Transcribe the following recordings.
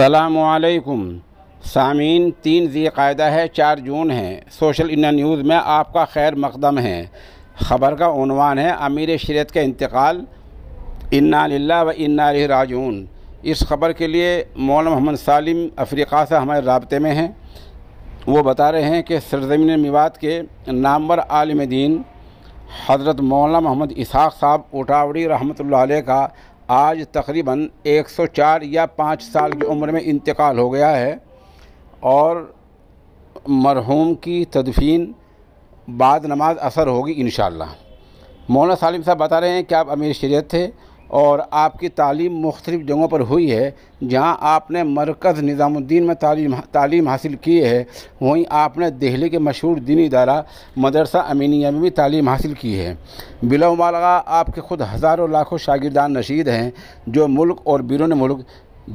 असलकुम सामीन तीन जी कायदा है चार जून है सोशल इंडिया न्यूज़ में आपका खैर मकदम है ख़बर का उनवान है अमीर शरीत का इंतकाल इन्ना व इन्ना राजून इस ख़बर के लिए मौलाना मोहम्मद सालिम अफ्रीका से हमारे रबते में हैं वो बता रहे हैं कि सरजमीन मिवात के नामवर आलम दीन हज़रत मौलाना मोहम्मद इसहाक़ साहब उटावड़ी रहमत का आज तकरीबन 104 या 5 साल की उम्र में इंतकाल हो गया है और मरहूम की तदफीन बाद नमाज असर होगी इन मौलाना सालिम साहब बता रहे हैं कि आप अमीर शरीत थे और आपकी तालीम मुख्तलिफ़ जगहों पर हुई है जहाँ आपने मरकज़ निज़ामुद्दीन में तालीम तालीम हासिल की है वहीं आपने दिल्ली के मशहूर दीनी इदारा मदरसा अमीनिया में भी तालीम हासिल की है बिला आपके खुद हज़ारों लाखों शागिदान नशीद हैं जो मुल्क और बिरून मुल्क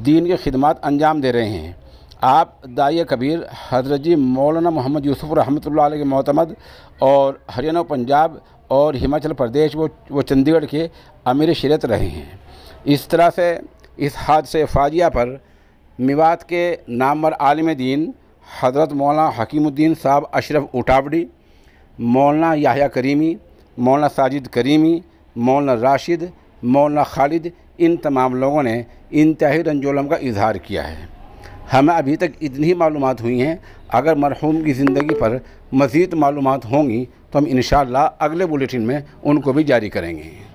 दीन की खदमात अंजाम दे रहे हैं आप दाइय कबीर हजरत जी मौलाना मोहम्मद यूसुफ रहमत के मोतमद और हरियाणा पंजाब और हिमाचल प्रदेश वो वो चंडीगढ़ के अमीर शरत रहे हैं इस तरह से इस हादसे फाजिया पर मिवात के नामवर आलम दीन हज़रत मौलाना हकीमुद्दीन साहब अशरफ उटावड़ी मौलाना याहिया करीमी मौलाना साजिद करीमी मौलाना राशिद मौलाना खालिद इन तमाम लोगों ने इंतहाई रंजोलम का इजहार किया है हमें अभी तक इतनी ही मालूम हुई हैं अगर मरहूम की ज़िंदगी पर मज़ीद मालूम होंगी तो हम इन अगले बुलेटिन में उनको भी जारी करेंगे